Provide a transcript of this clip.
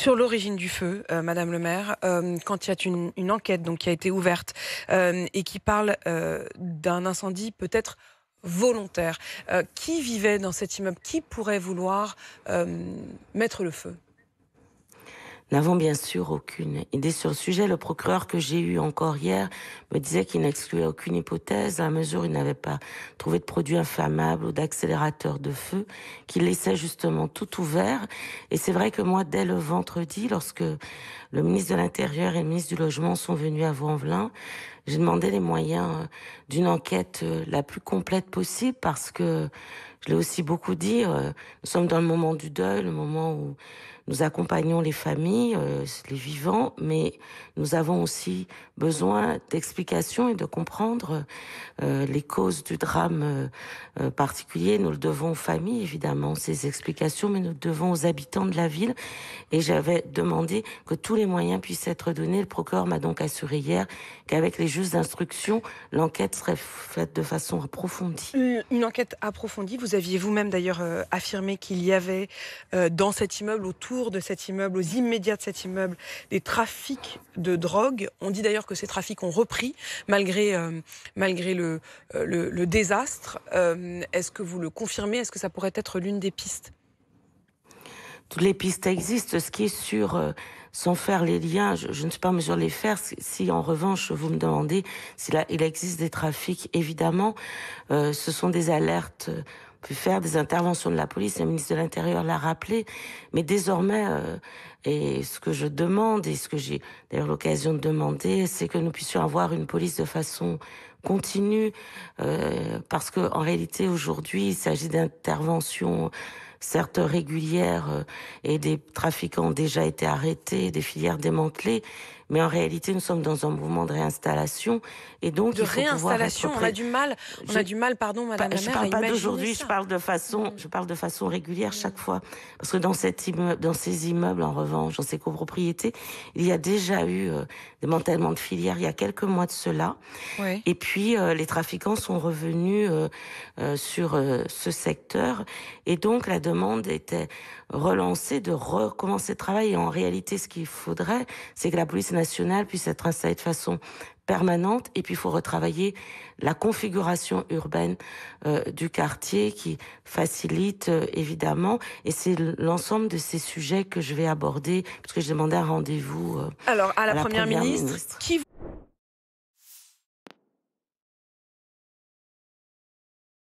Sur l'origine du feu, euh, Madame le maire, euh, quand il y a une, enquête donc, qui a été ouverte euh, et qui parle d'un incendie peut-être volontaire, qui vivait dans cet immeuble Qui pourrait vouloir mettre le feu n'avons bien sûr aucune idée sur le sujet. Le procureur que j'ai eu encore hier me disait qu'il n'excluait aucune hypothèse à mesure qu'il n'avait pas trouvé de produit inflammable ou d'accélérateur de feu, qu'il laissait justement tout ouvert. Et c'est vrai que moi, dès le vendredi, lorsque le ministre de l'Intérieur et le ministre du Logement sont venus à vaux j'ai demandé les moyens d'une enquête la plus complète possible parce que je l'ai aussi beaucoup dit, euh, nous sommes dans le moment du deuil, le moment où nous accompagnons les familles, euh, les vivants, mais nous avons aussi besoin d'explications et de comprendre euh, les causes du drame euh, particulier. Nous le devons aux familles, évidemment, ces explications, mais nous le devons aux habitants de la ville. Et j'avais demandé que tous les moyens puissent être donnés. Le procureur m'a donc assuré hier qu'avec les juges d'instruction, l'enquête serait faite de façon approfondie. Une enquête approfondie, vous aviez vous-même d'ailleurs affirmé qu'il y avait dans cet immeuble autour de cet immeuble, aux immédiats de cet immeuble, des trafics de drogue. On dit d'ailleurs que ces trafics ont repris malgré, euh, malgré euh, le, le, désastre. Euh, est-ce que vous le confirmez Est-ce que ça pourrait être l'une des pistes toutes les pistes existent. Ce qui est sûr, sans faire les liens, je, ne suis pas en mesure de les faire. Si, en revanche vous me demandez s'il il existe des trafics, évidemment, ce sont des alertes pu faire des interventions de la police. Le ministre de l'Intérieur l'a rappelé. Mais désormais, euh, et ce que je demande, et ce que j'ai d'ailleurs l'occasion de demander, c'est que nous puissions avoir une police de façon continue, euh, parce que en réalité aujourd'hui, il s'agit d'interventions certes régulières euh, et des trafiquants ont déjà été arrêtés, des filières démantelées, mais en réalité nous sommes dans un mouvement de réinstallation et donc de il faut réinstallation. Pouvoir On a du mal, on a du mal, pardon, Madame la Maire. Je parle pas d'aujourd'hui, je parle de façon, mm. je parle de façon régulière chaque mm. fois, parce que dans cet immeuble, dans ces immeubles en revanche, dans ces copropriétés, il y a déjà eu euh, démantèlement de filières il y a quelques mois de cela, et puis euh, les trafiquants sont revenus sur ce secteur et donc la demande était relancée de recommencer le travail. Et en réalité, ce qu'il faudrait, c'est que la police nationale puisse être installée de façon permanente. Et puis, il faut retravailler la configuration urbaine euh, du quartier qui facilite euh, évidemment. Et c'est l'ensemble de ces sujets que je vais aborder, puisque je demandais un rendez-vous. Euh, Alors, à la, première, ministre, ministre. qui